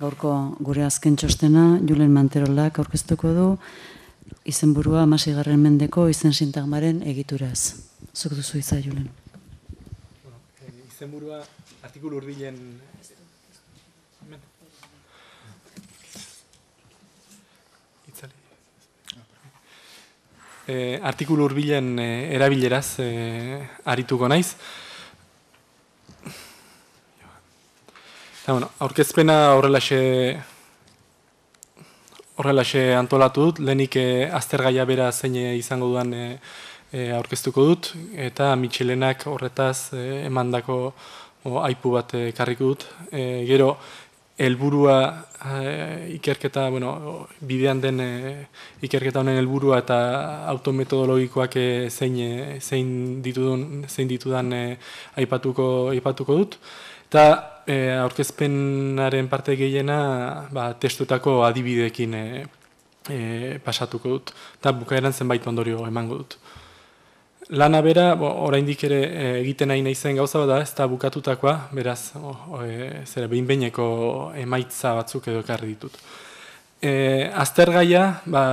Gaurko gure azken txostena, Julen Manterolak aurkeztuko du, izenburua masigarren mendeko izen sintagmaren egituraz. Zuk duzu iza, Julen. Bueno, eh, izenburua artikulu urdilen... Eh, artikulu urbilen eh, erabileraz eh, arituko naiz. Eta, eh, bueno, aurkezpena horrelaxe horrelaxe antolatu dut, lehenik e, bera zein eh, izango duan e, aurkeztuko dut, eta mitxilenak horretaz e, emandako aipu bat karriko dut. E, gero, helburua ikerketa, bueno, bidean den ikerketa honen helburua eta autometodologikoak e, zein, e, zein, zein ditudan aipatuko, aipatuko dut. Eta, e, aurkezpenaren parte gehiena ba, testutako adibidekin e, eh, eh, pasatuko dut, eta bukaeran zenbait ondorio emango dut. Lana bera, oraindik ere egiten nahi naizen gauza bada, ez da bukatutakoa, beraz, o, o, e, emaitza batzuk edo ekarri ditut. E, aztergaia, ba,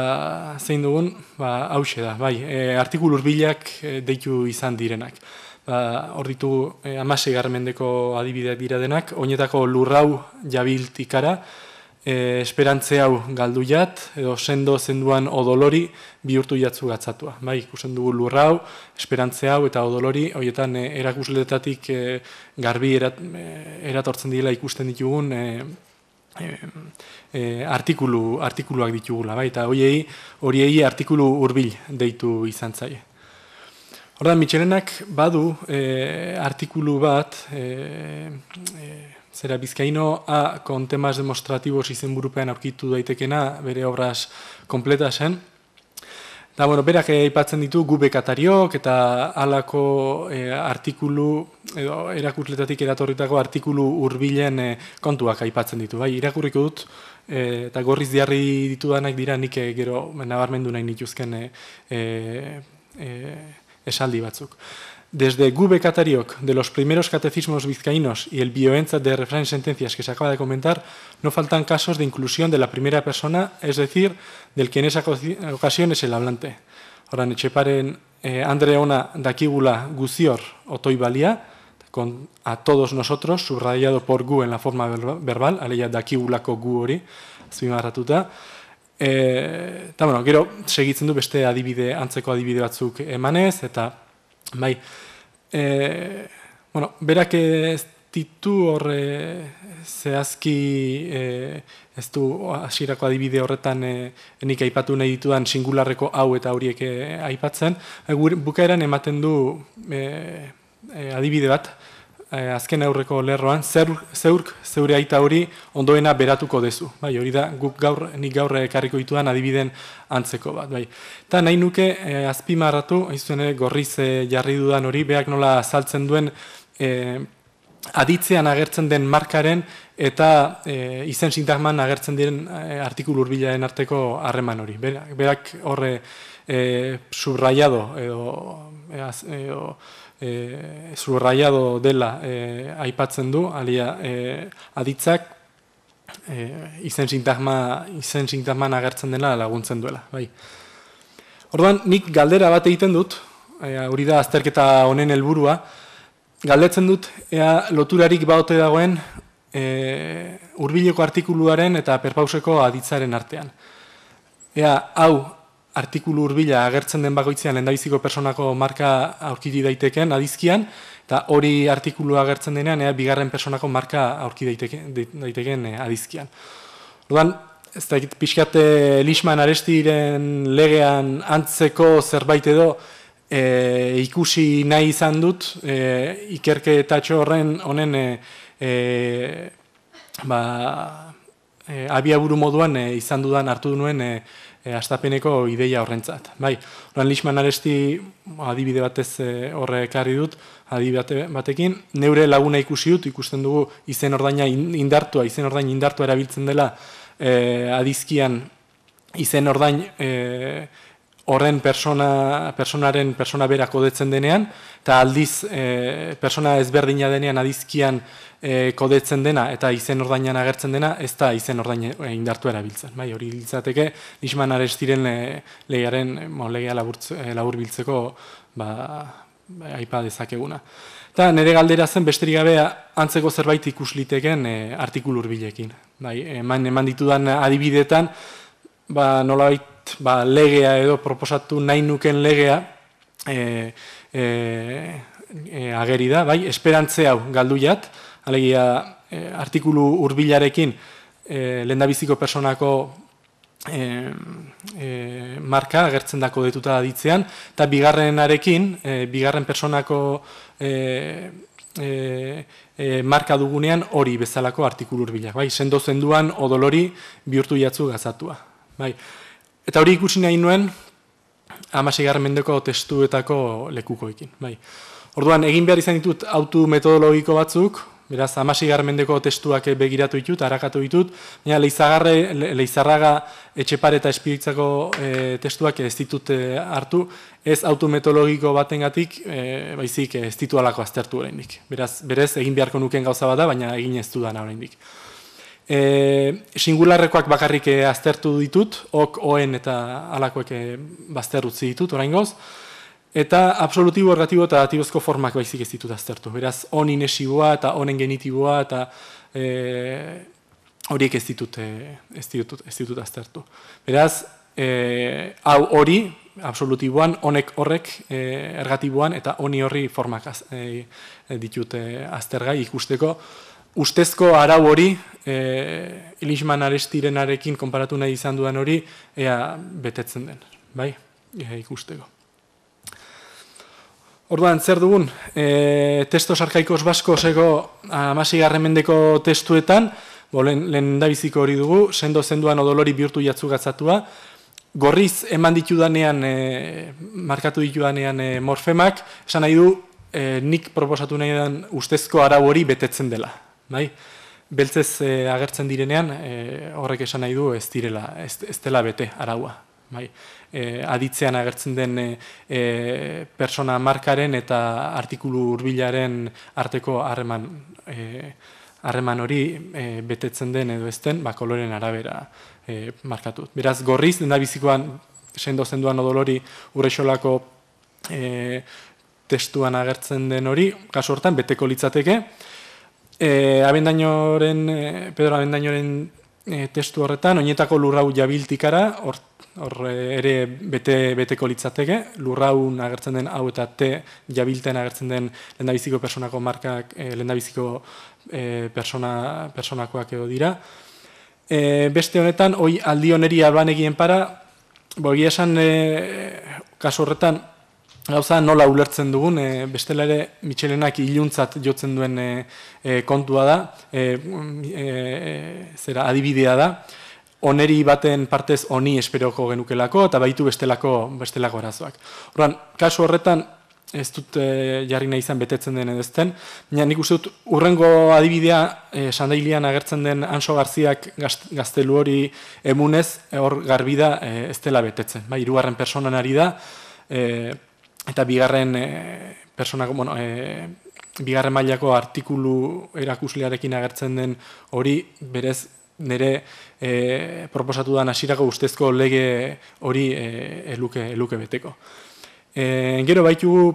zein dugun, ba, da, bai, e, artikulur bilak e, deitu izan direnak ba, hor ditu eh, amasei garmendeko adibideak denak, oinetako lurrau jabiltikara, eh, esperantze hau galdu jat, edo sendo zenduan odolori bihurtu jatzu gatzatua. Ba, ikusen dugu lurrau, esperantze hau eta odolori, horietan eh, erakusletatik eh, garbi eh, eratortzen dila ikusten ditugun artikulu, artikuluak ditugula, bai, eta horiei, horiei artikulu hurbil deitu izan zaie. Horda, Michelenak badu eh, artikulu bat, e, zera bizkaino, a, kon temas demonstratibos izen burupean aurkitu daitekena, bere obras kompleta zen. Da, bueno, berak aipatzen ditu gube katariok eta alako e, artikulu, edo erakurletatik eratorritako artikulu hurbilen e, kontuak aipatzen ditu. Bai, irakurriko dut, eta gorriz diarri ditudanak dira nik gero nabarmendu nahi nituzken e, esaldi batzuk. Desde Gube Katariok, de los primeros catecismos vizcaínos y el bioentza de refrán sentencias que se acaba de comentar, no faltan casos de inclusión de la primera persona, es decir, del que en esa ocasión es el hablante. Ahora, en eh, Andre Ona, dakigula Gucior, Otoy Balía, con a todos nosotros, subrayado por Gu en la forma verbal, Aleya gu hori, Suima Ratuta, E, eta, bueno, gero segitzen du beste adibide, antzeko adibide batzuk emanez, eta bai, e, bueno, berak ez ditu horre zehazki e, ez du hasierako adibide horretan nik aipatu nahi ditudan singularreko hau eta horiek aipatzen, bukaeran ematen du adibide bat, Eh, azken aurreko lerroan, zeurk, zeurk zeure aita hori ondoena beratuko dezu. Bai, hori da, guk gaur, nik gaur ekarriko dituan adibiden antzeko bat. Bai. Ta nahi nuke eh, azpimarratu, izuen ere gorriz eh, jarri dudan hori, beak nola saltzen duen eh, aditzean agertzen den markaren eta izen sintagman agertzen diren eh, artikul urbilaren arteko harreman hori. Berak, horre eh, subraiado edo e, eh, zurraiado dela e, aipatzen du, alia e, aditzak e, izen, sintagma, izen sintagman agertzen dela laguntzen duela. Bai. Orduan, nik galdera bat egiten dut, hori da azterketa honen helburua, galdetzen dut, ea loturarik baute dagoen e, urbileko artikuluaren eta perpauseko aditzaren artean. Ea, hau, artikulu urbila agertzen den bakoitzean lendabiziko personako marka aurkiri daiteken adizkian, eta hori artikulu agertzen denean ea bigarren personako marka aurki daiteken, daiteken eh, adizkian. Ordan, ez da pixkate eh, arestiren legean antzeko zerbait edo eh, ikusi nahi izan dut, e, ikerke eta txorren honen e, e, ba, e, abiaburu moduan e, izan dudan hartu duen e, e, eh, astapeneko ideia horrentzat. Bai, oran lixman aresti adibide batez e, dut, adibide batekin, neure laguna ikusi dut, ikusten dugu izen ordaina indartua, izen ordain indartua erabiltzen dela e, adizkian izen ordain e, horren persona, personaren persona berako kodetzen denean, eta aldiz e, persona ezberdina denean adizkian eh, kodetzen dena eta izen ordainan agertzen dena, ez da izen ordain e, eh, indartu erabiltzen. Bai, hori ditzateke, nisman arez diren le, lehiaren mo, labur biltzeko ba, aipa dezakeguna. Eta nire galdera zen besterik gabe antzeko zerbait ikusliteken e, artikulur bilekin. Bai, eman, eman ditudan adibidetan, ba, nolabait ba, legea edo proposatu nahi nuken legea e, e, e, ageri da, bai, esperantze hau galdu jat, alegia e, artikulu urbilarekin e, lendabiziko personako e, e, marka agertzen dako detuta ditzean, eta bigarren bigarren personako e, e, marka dugunean hori bezalako artikulu urbilak, bai, sendo zenduan odolori bihurtu jatzu gazatua. Bai, Eta hori ikusi nahi nuen, amasigarren mendeko testuetako lekukoekin. Bai. Orduan, egin behar izan ditut autu metodologiko batzuk, beraz, amasigarren mendeko testuak begiratu ditut, harakatu ditut, baina leizarraga le, leizarraga etxepar eta espiritzako eh, testuak ez ditut eh, hartu, ez autu metodologiko batengatik, e, baizik ez ditu alako aztertu oraindik. Beraz, berez, egin beharko nuken gauza bada, baina egin ez dudan oraindik. E, singularrekoak bakarrik eh, aztertu ditut, ok, oen eta alakoek eh, bazter utzi ditut, orain goz. Eta absolutibo, ergatibo eta atibozko formak baizik ez ditut aztertu. Beraz, on inesiboa eta onen genitiboa eta horiek ez ditut, ez, ditut, ez aztertu. Beraz, hau hori, absolutiboan, honek horrek e, ergatiboan eta oni horri formak az, ditut e, aztergai ikusteko ustezko arau hori, e, ilisman arestirenarekin konparatu nahi izan duan hori, ea betetzen den, bai, e, ikusteko. Orduan, zer dugun, e, testo sarkaikos basko zego amasigarren mendeko testuetan, bo, lehen, lehen hori dugu, sendo zenduan odolori bihurtu jatzu gatzatua, gorriz eman ditudanean, e, markatu ditudanean e, morfemak, esan nahi du, e, nik proposatu nahi den ustezko arau hori betetzen dela, bai? Beltzez e, agertzen direnean, eh, horrek esan nahi du ez direla, ez, ez dela bete araua. Bai, eh, aditzean agertzen den e, persona markaren eta artikulu hurbilaren arteko harreman harreman hori betetzen den edo ezten, ba, koloren arabera e, markatu. Beraz, gorriz, den da bizikoan, sendo zenduan odolori urexolako e, testuan agertzen den hori, kasu hortan, beteko litzateke, e, abendainoren, e, Pedro Abendainoren e, testu horretan, oinetako lurrau jabiltikara, hor, hor ere bete, beteko litzateke, lurraun agertzen den hau eta te jabilten agertzen den lendabiziko personako markak, e, lendabiziko e, persona, personakoak edo dira. E, beste honetan, hoi aldioneri alban egien para, bo, esan, kasu horretan, Gauza, nola ulertzen dugun, e, bestela ere Michelenak iluntzat jotzen duen eh, eh, kontua da, e, zera adibidea da, oneri baten partez honi esperoko genukelako eta baitu bestelako bestelako arazoak. Horan, kasu horretan ez dut e, jarri nahi izan betetzen den edezten, baina nik uste dut urrengo adibidea e, sandailian agertzen den Anso Garziak gaztelu hori emunez, hor e, garbi ez dela betetzen. Ba, irugarren personan ari da, e, eta bigarren e, bueno, e, bigarren mailako artikulu erakuslearekin agertzen den hori berez nire e, proposatu da nasirako ustezko lege hori eluke, eluke beteko. E, gero baitugu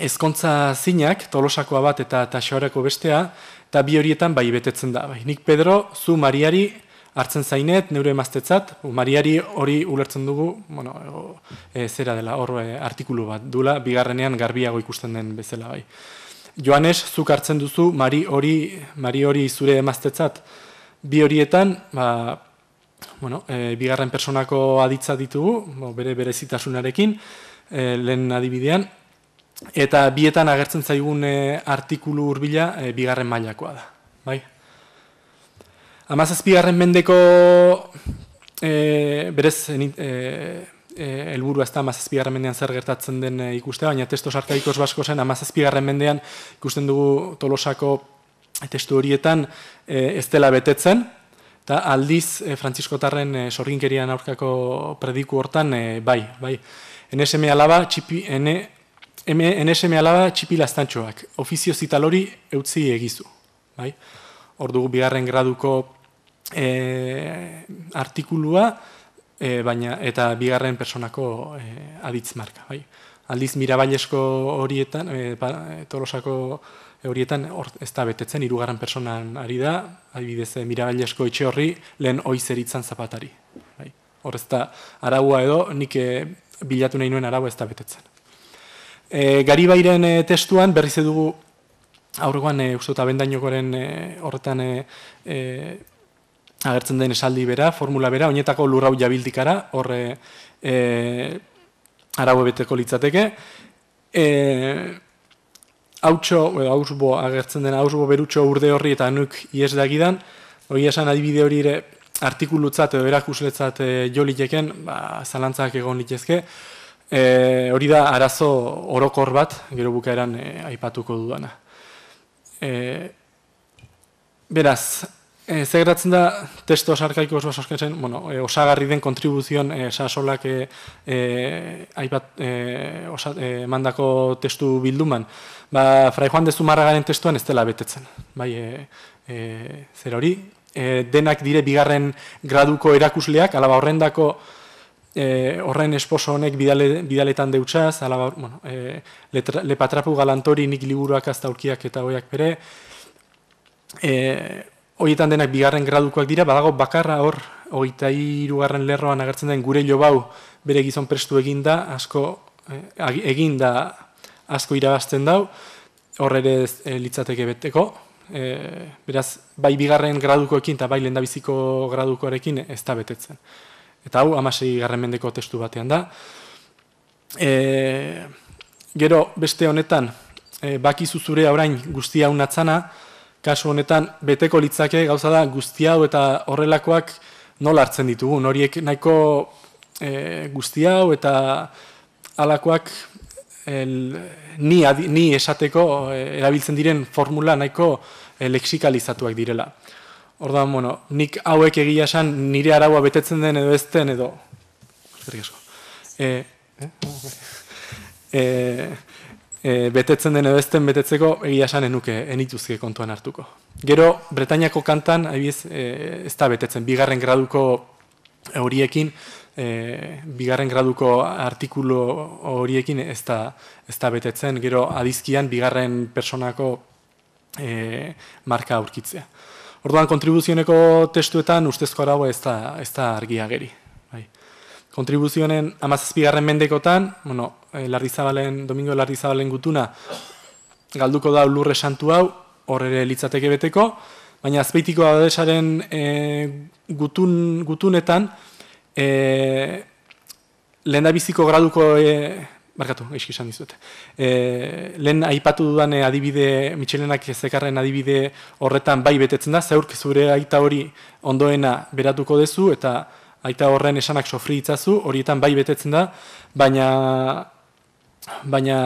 ezkontza zinak, tolosakoa bat eta taxoareko bestea, eta bi horietan bai betetzen da. Bai, nik Pedro, zu mariari, hartzen zainet, neure emaztetzat, Mariari hori ulertzen dugu, bueno, o, e, zera dela, hor e, artikulu bat dula, bigarrenean garbiago ikusten den bezala bai. Joanes, zuk hartzen duzu, Mari hori, Mari hori zure emaztetzat, bi horietan, ba, bueno, e, bigarren personako aditza ditugu, bere bere zitasunarekin, e, lehen adibidean, eta bietan agertzen zaigun e, artikulu hurbila e, bigarren mailakoa da. Bai? Amazazpigarren mendeko e, berez e, ez da amazazpigarren mendean zer gertatzen den ikuste, baina testo sarkaikos basko zen amazazpigarren mendean ikusten dugu tolosako testu horietan e, ez dela betetzen, eta aldiz e, sorginkerian aurkako prediku hortan e, bai, bai. NSM alaba, txipi, N, NSM alaba txipi lastantxoak, ofizio zitalori eutzi egizu. Bai dugu bigarren graduko e, artikulua, e, baina eta bigarren personako e, aditz marka. Bai. Aldiz mirabailesko horietan, e, tolosako horietan or, ez da betetzen, irugarren personan ari da, adibidez, mirabailesko itxe horri lehen oizeritzan zapatari. Bai. Hor ez da, araua edo, nik e, bilatu nahi nuen araua ez da betetzen. E, garibairen e, testuan berriz edugu aurrekoan e, uste eta eh, horretan eh, agertzen den esaldi bera, formula bera, oinetako lurrau jabildikara, horre e, arau ebeteko litzateke. E, hautxo, edo hausbo agertzen den, hausbo berutxo urde horri eta nuk ies dagidan, hori esan adibide hori ere artikulutzat edo erakusletzat e, jo ba, zalantzak egon litezke, e, hori da arazo orokor bat, gero bukaeran aipatuko dudana. E, beraz, e, eh, zegratzen da, testo osarkaiko oso bueno, e, osagarri den kontribuzion e, sasolak e, e, aipat e, osa, mandako testu bilduman. Ba, Fra Juan de Zumarragaren testuan ez dela betetzen. Bai, e, e, zer hori, e, denak dire bigarren graduko erakusleak, alaba horrendako e, horren esposo honek bidale, bidaletan deutsaz, ala bueno, e, lepatrapu galantori nik liburuak azta aurkiak eta hoiak bere, e, horietan denak bigarren gradukoak dira, badago bakarra hor, hogeita irugarren lerroan agertzen den gure jo bau, bere gizon prestu eginda, asko, e, eginda asko irabazten dau, horre ere litzateke beteko, E, beraz, bai bigarren gradukoekin eta bai lendabiziko gradukoarekin ez da betetzen. Eta hau, amasei garren mendeko testu batean da. E, gero, beste honetan, e, baki zuzure orain guztia unatzana, kasu honetan, beteko litzake gauza da guztia hau eta horrelakoak nola hartzen ditugu. Horiek nahiko e, guztia hau eta alakoak el, ni, ni esateko e, erabiltzen diren formula nahiko e, leksikalizatuak direla. Orduan, bueno, nik hauek egia esan nire araua betetzen den edo ez den edo... Eskerrik asko. E, betetzen den edo ez den betetzeko egia esan enuke enituzke kontuan hartuko. Gero, Bretainiako kantan, haibiz, e, ez da betetzen, bigarren graduko horiekin, e, bigarren graduko artikulu horiekin ez da, betetzen, gero adizkian bigarren personako e, marka aurkitzea. Orduan kontribuzioneko testuetan ustezko arau ez da ez da argia geri. Bai. Kontribuzioen 17. mendekotan, bueno, eh, Larrizabalen Domingo Larrizabalen gutuna galduko da lurre santu hau, hor ere litzateke beteko, baina azpeitiko adesaren e, eh, gutun, gutunetan e, lehendabiziko graduko e, Barkatu, eski izan dizuet. E, lehen aipatu dudan adibide, mitxelenak ezekarren adibide horretan bai betetzen da, zaurk zure aita hori ondoena beratuko duzu eta aita horren esanak sofri itzazu, horietan bai betetzen da, baina, baina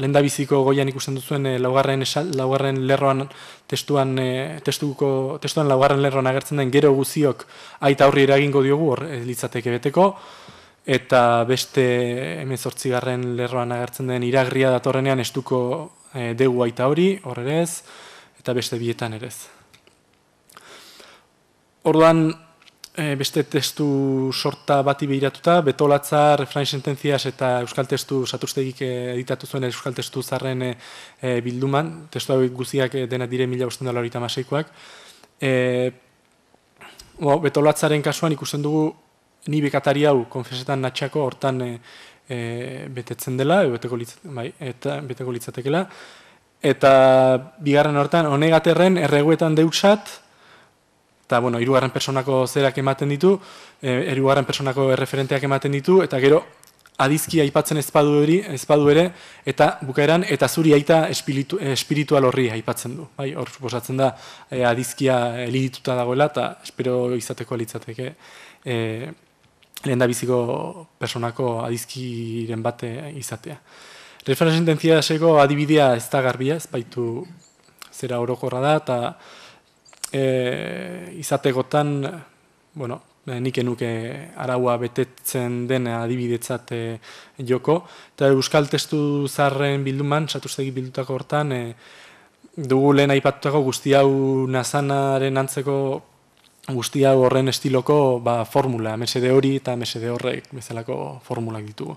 lenda biziko goian ikusten duzuen e, laugarren, laugarren lerroan testuan, e, testuko, testuan laugarren lerroan agertzen den gero guziok aita horri eragingo diogu, hor, e, litzateke beteko, eta beste emezortzigarren lerroan agertzen den iragria datorrenean estuko e, eh, degu aita hori, horrerez, eta beste bietan erez. Orduan, eh, beste testu sorta bati behiratuta, betolatza, refrain sententziaz eta euskal testu saturztegik eh, editatu zuen euskal testu zarren e, bilduman, testu hau guziak dena dire mila bostan dolarita maseikoak. betolatzaren kasuan ikusten dugu ni bekatari hau konfesetan natxako hortan eh, eh, betetzen dela, beteko, bai, eta, beteko litzatekela. Eta bigarren hortan, honegaterren erreguetan deutsat, eta, bueno, irugarren personako zerak ematen ditu, e, eh, irugarren personako erreferenteak ematen ditu, eta gero, adizki aipatzen ezpadu hori, ezpadu ere, eta bukaeran, eta zuri aita espiritu, espiritual horri aipatzen du. Bai, hor, suposatzen da, e, adizkia elidituta dagoela, eta espero izateko litzateke. E, lehen da biziko personako adizkiren bate eh, izatea. Referentzia seko adibidea ez da garbia, ez baitu zera orokorra da, eta e, eh, izategotan, bueno, nik enuke araua betetzen dena adibidetzat eh, joko, eta Euskal Testu Zarren bilduman, satustegi bildutako hortan, e, dugu lehen aipatutako guzti hau nazanaren antzeko guzti horren estiloko ba, formula, de hori eta mese de horrek bezalako formulak ditugu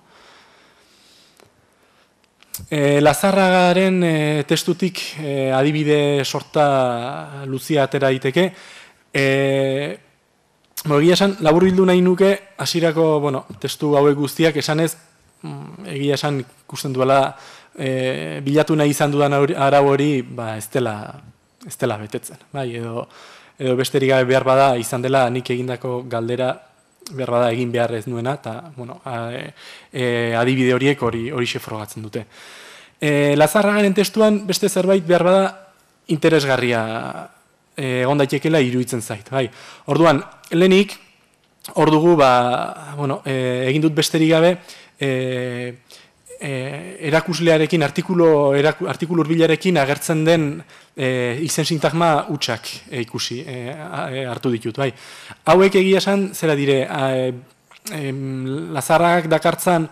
E, Lazarragaren e, testutik e, adibide sorta luzia atera iteke. E, ba, Egia esan, labur nahi nuke, asirako bueno, testu hauek guztiak esanez, mm, egia esan ikusten duela, e, bilatu nahi izan dudan arau hori, ba, ez dela betetzen. Bai, edo, edo besterik gabe behar bada izan dela nik egindako galdera behar bada egin behar ez nuena eta bueno, a, e, adibide horiek hori hori dute. E, Lazarraaren testuan beste zerbait behar bada interesgarria e, egon ondaitekela iruditzen zait. Bai. Orduan, lenik ordugu ba, bueno, e, egin dut besterik gabe, e, e, erakuslearekin, artikulu, eraku, agertzen den e, izen sintagma utxak e, ikusi e, e, hartu ditut. Bai. Hauek egia esan, zera dire, a, e, Lazarrak dakartzan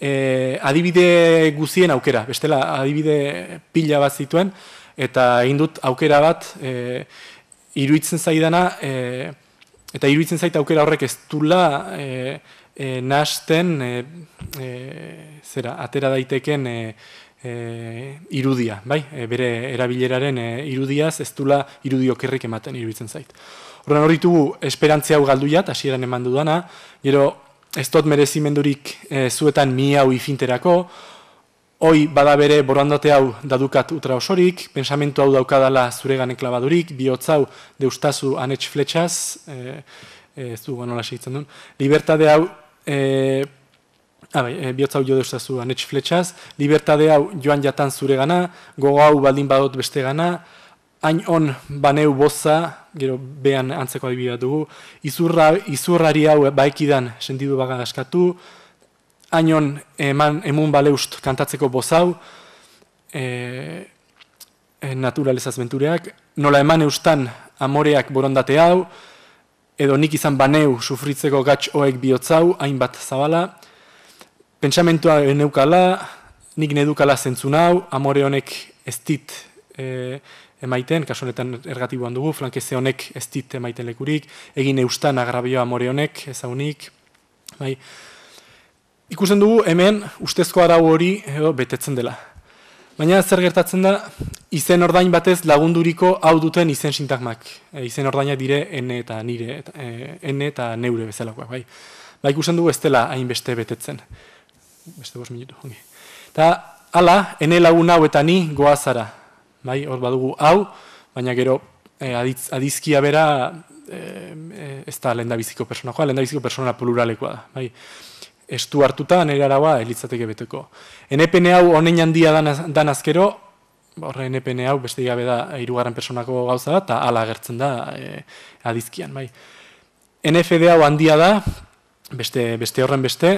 e, adibide guzien aukera, bestela adibide pila bat zituen, eta egin aukera bat e, iruitzen zaidana, e, eta iruitzen zaita aukera horrek ez dula... E, e, eh, nasten e, eh, eh, zera atera daiteken e, irudia, bai? E, bere erabileraren e, irudiaz ez dula ematen iruditzen zait. Horren horitu esperantzia hau galduia, hasieran eman dudana, gero ez tot merezimendurik e, zuetan mi hau ifinterako, hoi bada bere borandote hau dadukat utra osorik, pensamentu hau daukadala zure gane klabadurik, bihotzau deustazu anetx fletxaz, e, ez du, bueno, lasitzen duen, libertade hau eh, abai, eh, bihotza hau jo deustazu anetx fletxaz, libertade hau joan jatan zure gana, gogo hau baldin badot beste gana, hain on baneu boza, gero bean antzeko adibi dugu, izurra, izurrari hau baikidan sendidu baga askatu, hain eman emun baleust kantatzeko boza hau, eh, eh, naturalezaz bentureak, nola eman eustan amoreak borondate hau, edo nik izan baneu sufritzeko gatz hoek bihotzau, hainbat zabala, pentsamentua neukala, nik nedukala zentzu hau, amore honek ez dit e, emaiten, kaso honetan ergatiboan dugu, flankeze honek ez dit emaiten lekurik, egin eustan agrabioa amore honek, ez haunik, bai. Ikusten dugu, hemen, ustezko arau hori edo, betetzen dela. Baina zer gertatzen da, izen ordain batez lagunduriko hau duten izen sintagmak. E, izen ordaina dire N eta nire, et, N eta neure bezalakoak. Bai, ba, ikusen dugu bestela hainbeste betetzen. Beste bost minutu, ala, N lagun hau eta ni goazara. Bai, hor badugu hau, baina gero e, adizkia bera e, e, ez da lehendabiziko personakoa, lendabiziko persona pluralekoa da. Bai, estu hartuta, nire araba elitzateke beteko. NPN hau honein handia dan azkero, horre NPN hau beste gabe da irugarren personako gauza da, eta ala agertzen da e, adizkian, bai. NFD hau handia da, beste, horren beste,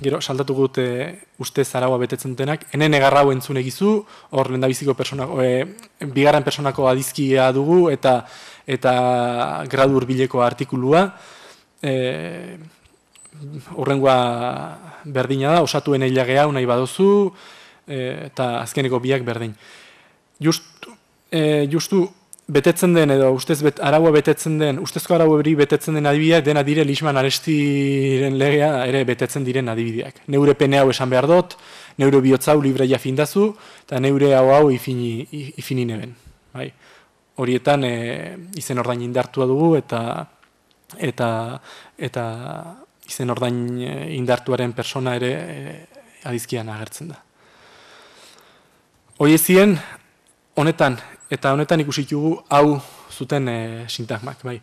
gero, saldatu gute uste zaraua betetzen dutenak, enen egarra hau entzun egizu, hor da biziko personako, e, bigaran personako adizkia dugu, eta eta gradu urbileko artikulua, e, horrengoa berdina da, osatuen eilagea unai badozu, e, eh, eta azkeneko biak berdin. Just, eh, justu, betetzen den, edo ustez bet, araua betetzen den, ustezko araua beri betetzen den adibideak, dena dire Lisman arestiren legea ere betetzen diren adibideak. Neure pene hau esan behar dut, neure bihotzau libraia findazu, eta neure hau hau ifini, ifini Bai. Horietan eh, izen ordain indartua dugu, eta eta eta izen ordain eh, indartuaren persona ere eh, adizkian agertzen da. Hoie zien honetan, eta honetan ikusik dugu, hau zuten eh, sintagmak. Bai.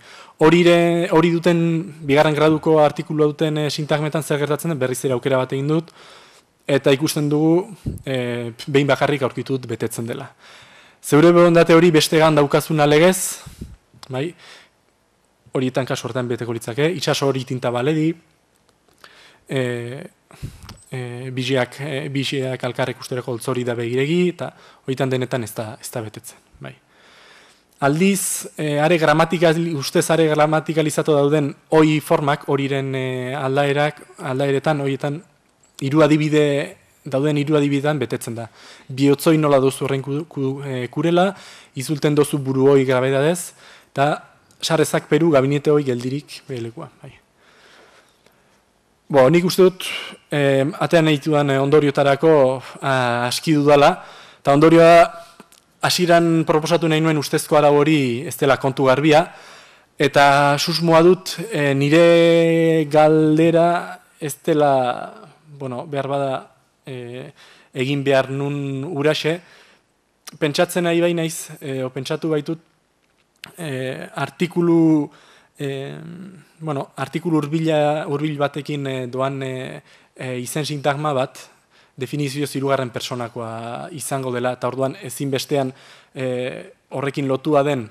Horire, hori duten, bigarren graduko artikulua duten sintagmetan zer gertatzen, berriz ere aukera bat egin dut, eta ikusten dugu e, behin bakarrik aurkitut betetzen dela. Zeure behondate hori beste gan daukazun alegez, bai, horietan kasu hortan beteko litzake, itxaso hori tinta baledi, e, e, biziak, e, biziak alkarrek da begiregi, eta horietan denetan ez da, ez da betetzen. Bai. Aldiz, e, are ustez are gramatikalizatu dauden hoi formak, horiren e, aldaerak, aldaeretan, horietan hiru adibide, dauden hiru adibidean betetzen da. Biotzoi nola duzu horren e, kurela, izulten duzu buru hoi grabeda eta sarezak peru gabinete hoi geldirik behelekoa. Bai. Bo, nik uste dut, eh, atean egituan eh, ondoriotarako ah, aski dudala, eta ondorioa hasieran proposatu nahi nuen ustezko arabori hori ez dela kontu garbia, eta susmoa dut eh, nire galdera ez dela bueno, behar bada eh, egin behar nun uraxe, pentsatzen nahi bai naiz, eh, o pentsatu baitut, eh, artikulu eh, bueno, artikulu urbila, urbil batekin eh, doan eh, eh, izen sintagma bat definizio zirugarren personakoa izango dela, eta orduan ezin bestean eh, horrekin lotua den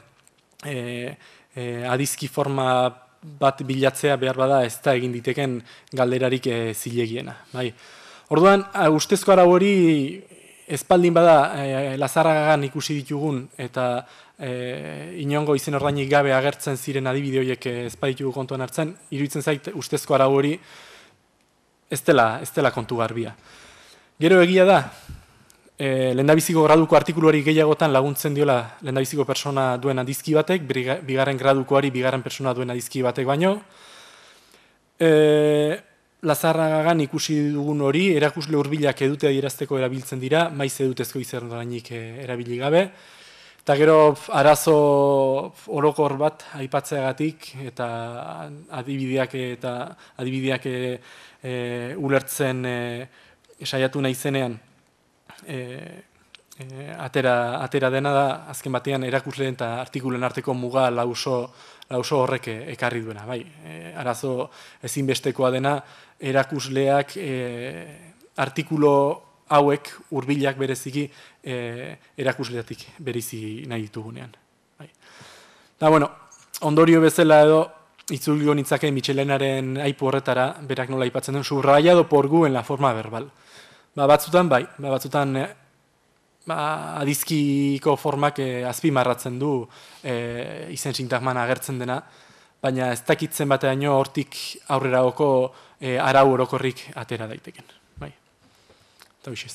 eh, eh, adizki forma bat bilatzea behar bada ez da egin diteken galderarik e, zilegiena. Bai. Orduan, ustezko arau hori Espaldin bada e, eh, Lazarragan ikusi ditugun eta eh, inongo izen ordainik gabe agertzen ziren adibide horiek espaditugu eh, kontuan hartzen, iruditzen zait ustezko arau hori ez dela, kontu garbia. Gero egia da, e, lendabiziko graduko artikuluari gehiagotan laguntzen diola lendabiziko persona duena adizki batek, briga, bigarren gradukoari bigarren persona duena adizki batek baino, Lazarragan ikusi dugun hori, erakusle hurbilak edute adierazteko erabiltzen dira, maiz edutezko izernodanik eh, erabili gabe. Eta gero arazo orokor bat aipatzeagatik eta adibideak eh, eta adibideak eh, ulertzen e, saiatu nahi zenean atera, atera dena da azken batean erakusleen eta artikulen arteko muga lauso, lauso horrek ekarri duena. Bai, e, arazo ezinbestekoa dena erakusleak e, eh, artikulo hauek hurbilak bereziki e, eh, erakusleatik berizi nahi ditugunean. Da, bai. bueno, ondorio bezala edo, itzulio nintzake Michelenaren aipu horretara, berak nola aipatzen den, surraia do porgu en la forma verbal. Ba, batzutan, bai, ba, batzutan, e, ba, adizkiko formak e, azpi marratzen du, e, izen sintagman agertzen dena, baina ez dakitzen batean hortik aurrera oko, e, arau orokorrik atera daiteken. Bai. Eta bixi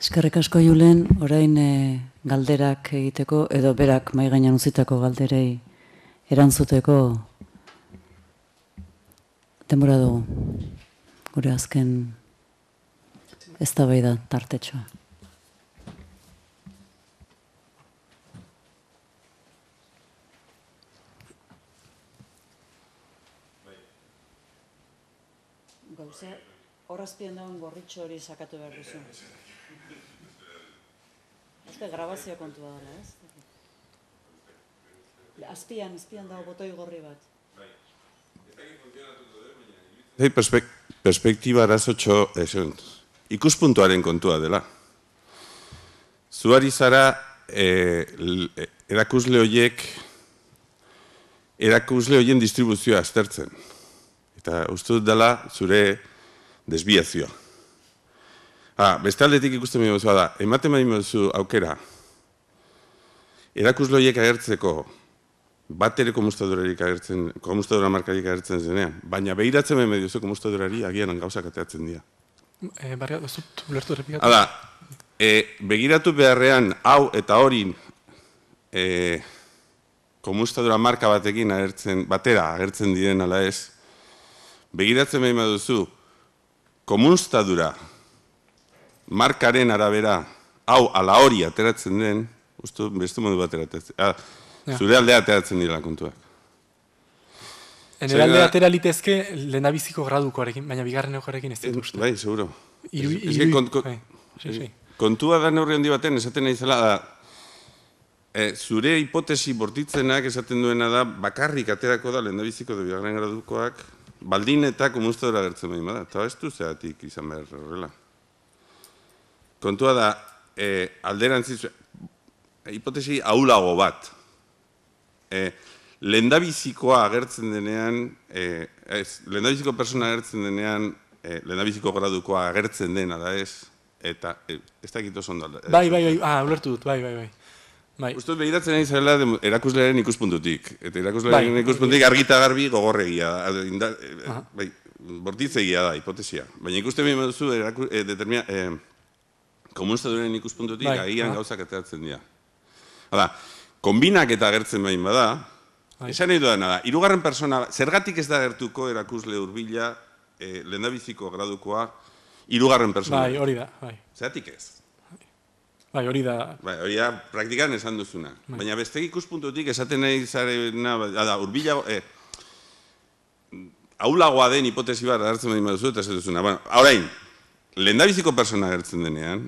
Eskerrik asko julen, orain e, galderak egiteko, edo berak mai maigainan uzitako galderei erantzuteko temura dugu. Gure azken ez da tartetxoa. Horazpian dagoen gorritxo hori sakatu behar duzu. Ez da grabazio kontua dara, ez? Azpian, azpian dago botoi gorri bat. Hei, bai, bai, perspektiba arazo txo, Ikuspuntuaren kontua dela. Zuari zara eh, erakusle hoiek, erakusle hoien distribuzioa aztertzen. Eta uste dut dela, zure, desbiazioa. Ha, beste aldetik ikusten bide da, ematen bide zu aukera, erakusloiek agertzeko, bat ere agertzen, komustadura markarik agertzen zenean, baina behiratzen bide zu komustadurari agian gauzak ateatzen dira. E, eh, barra, ulertu Hala, e, begiratu beharrean, hau eta horin e, eh, komustadura marka batekin agertzen, batera agertzen diren ala ez, begiratzen behin duzu, komunztadura markaren arabera hau ala hori ateratzen den, uste, beste modu bat ateratzen, ah, zure aldea ateratzen dira kontuak. Eneralde atera litezke lehenabiziko gradukoarekin, baina bigarren eukarekin ez dut Bai, seguro. Iru, iru, bai, eh, sí, Kontua da neurri handi baten, esaten nahi zela da, eh, zure hipotesi bortitzenak esaten duena da, bakarrik aterako da lehenabiziko de bigarren gradukoak, baldin eta komunistadora agertzen behin bada, eta ez du zeatik izan behar horrela. Kontua da, e, alderantziz, e, hipotesi aulago bat, e, lendabizikoa agertzen denean, lendabiziko persona agertzen denean, lendabiziko gradukoa agertzen dena da ez, eta ez da egitu Bai, bai, bai, ah, ulertu dut, bai, bai, bai. Bai. Uztut behiratzen nahi zela erakuslearen ikuspuntutik. Eta erakuslearen bai. ikuspuntutik argita garbi gogorregia. Inda, e, bai, bortitzegia da, hipotesia. Baina ikusten behin baduzu, eraku, e, determina, e, ikuspuntutik bai, agian gauzak ateratzen dira. Hala, kombinak eta agertzen behin bada, bai. esan nahi duena irugarren persona, zergatik ez da gertuko erakusle urbila, e, lehendabiziko gradukoa, irugarren persona. Bai, hori da, bai. Zergatik ez? Bai, hori da... Bai, hori da praktikan esan duzuna. Bai. Baina beste ikuspuntutik esaten nahi zarena, da, urbila... Eh, aulagoa den hipotesi bat hartzen badin baduzu eta duzuna. Bueno, orain, lehendabiziko persona agertzen denean,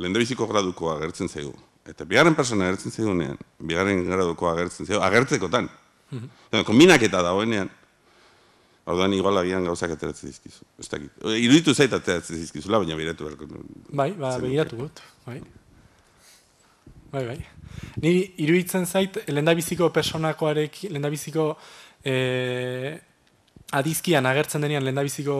lehendabiziko graduko agertzen zaigu. Eta bigarren persona agertzen zaigunean, bigarren gradukoa agertzen zaigu, agertzekotan. Mm -hmm. da hoenean. Orduan igual gauzak ateratzen dizkizu. Iruditu zait ateratzen dizkizula, baina beratu beharko. Bai, ba, gut. Bai bai, bai. Ni iruditzen zait, lendabiziko personakoarek lendabiziko eh, adizkian agertzen denean lendabiziko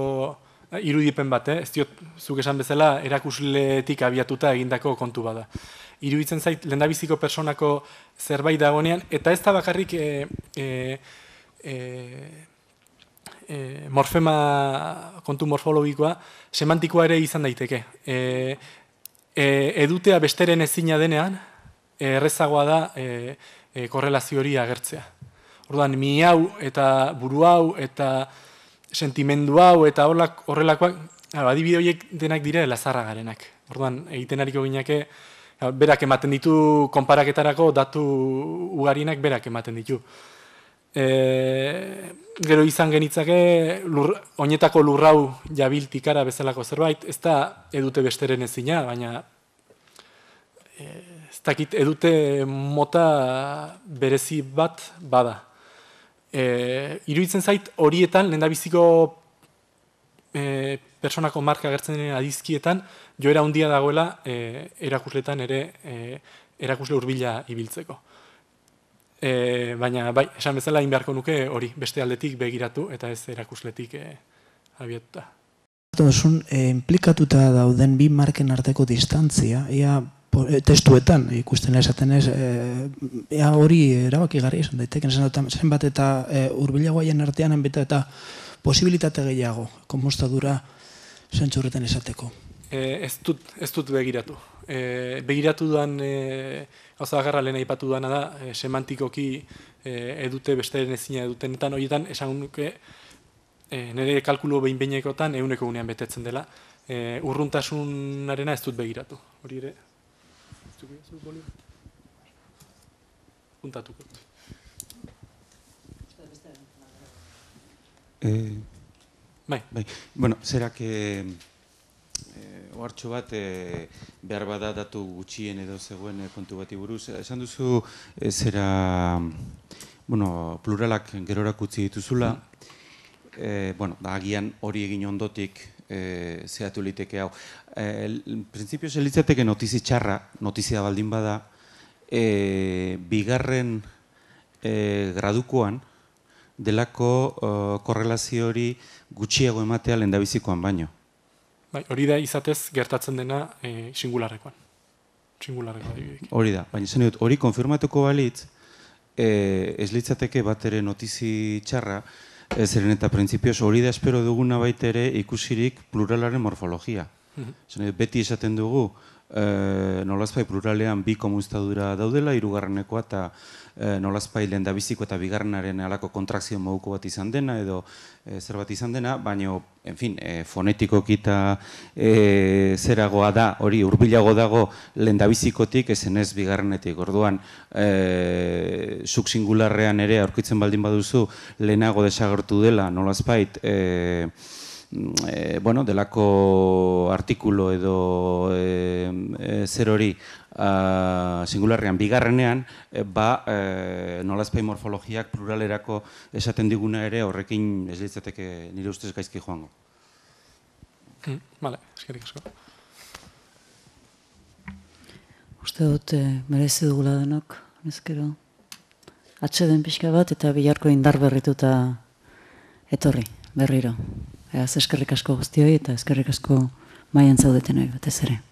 eh, irudipen bat, eh? ez diot, zuk esan bezala, erakusletik abiatuta egindako kontu bada. Iruditzen zait, lendabiziko personako zerbait dagoenean, eta ez da bakarrik e, morfema, kontu morfologikoa, semantikoa ere izan daiteke. E, e, edutea besteren ezina denean, Eh, errezagoa da e, korrelazio hori agertzea. Orduan, mi hau eta buru hau eta sentimendu hau eta horrelakoak, adibide horiek denak dire lazarra garenak. Orduan, egiten ariko gineke, berak ematen ditu konparaketarako datu ugarienak berak ematen ditu. E, gero izan genitzake lur, onetako lurrau jabiltikara bezalako zerbait, ez da edute besteren ezina, baina e, dakit edute mota berezi bat bada. E, iruditzen zait horietan, lehen biziko e, personako marka gertzen diren adizkietan, joera handia dagoela e, erakusletan ere e, erakusle hurbila ibiltzeko. E, baina, bai, esan bezala, beharko nuke hori, beste aldetik begiratu eta ez erakusletik e, abiatuta. Zun, e, implikatuta dauden bi marken arteko distantzia, ea Eh, testuetan ikusten esaten ez eh, ea hori erabaki garri izan daiteken esan zenbat eta e, artean enbeta eta posibilitate gehiago kompostadura zentzurretan esateko e, ez, dut, ez dut begiratu e, begiratu duan e, gauza agarra lehena ipatu da semantikoki e, edute beste ezina eta horietan esan unuke e, kalkulu behin behinekotan euneko gunean betetzen dela e, urruntasunarena ez dut begiratu hori ere utziko jazu boli. Puntatuko. Eh, bai. bai. Bueno, será que eh, oartxo bat eh, behar bada datu gutxien edo zegoen eh, kontu bati buruz. Esan duzu eh, zera bueno, pluralak gerorak utzi dituzula. Mm. Eh, bueno, da, ba, agian hori egin ondotik e, eh, zehatu liteke hau. E, eh, Prinzipio zen litzateke notizi txarra, notizia baldin bada, eh, bigarren e, gradukoan delako korrelazio hori gutxiago ematea lendabizikoan baino. Bai, hori da izatez gertatzen dena e, singularrekoan. Singularreko hori da, baina zen dut, hori konfirmatuko balitz, e, ez litzateke bat ere notizi txarra, Ez eren eta prinsipioz hori da espero duguna baita ere ikusirik pluralaren morfologia. Mhm. beti esaten dugu, eh, nolazpai pluralean bi komunstadura daudela, irugarrenekoa eta eh, nolazpai lehen eta bigarrenaren alako kontrakzio moduko bat izan dena edo eh, zerbat zer bat izan dena, baina, en fin, eh, fonetiko kita eh, zeragoa da, hori hurbilago dago lehen da ez bigarrenetik, orduan, eh, ere aurkitzen baldin baduzu lehenago desagertu dela nolazpait, eh, e, bueno, delako artikulu edo e, e, zer hori a, ah, singularrean bigarrenean, e, ba, e, morfologiak pluralerako esaten diguna ere horrekin ez ditzateke nire ustez gaizki joango. Mm, vale, eskerrik asko. Uste dut, e, merezi dugula denok, ezkero. Atxeden pixka bat eta biharko indar berrituta etorri, berriro. Ez eskerrik asko guztioi eta eskerrik asko maian zaudeten hori ere.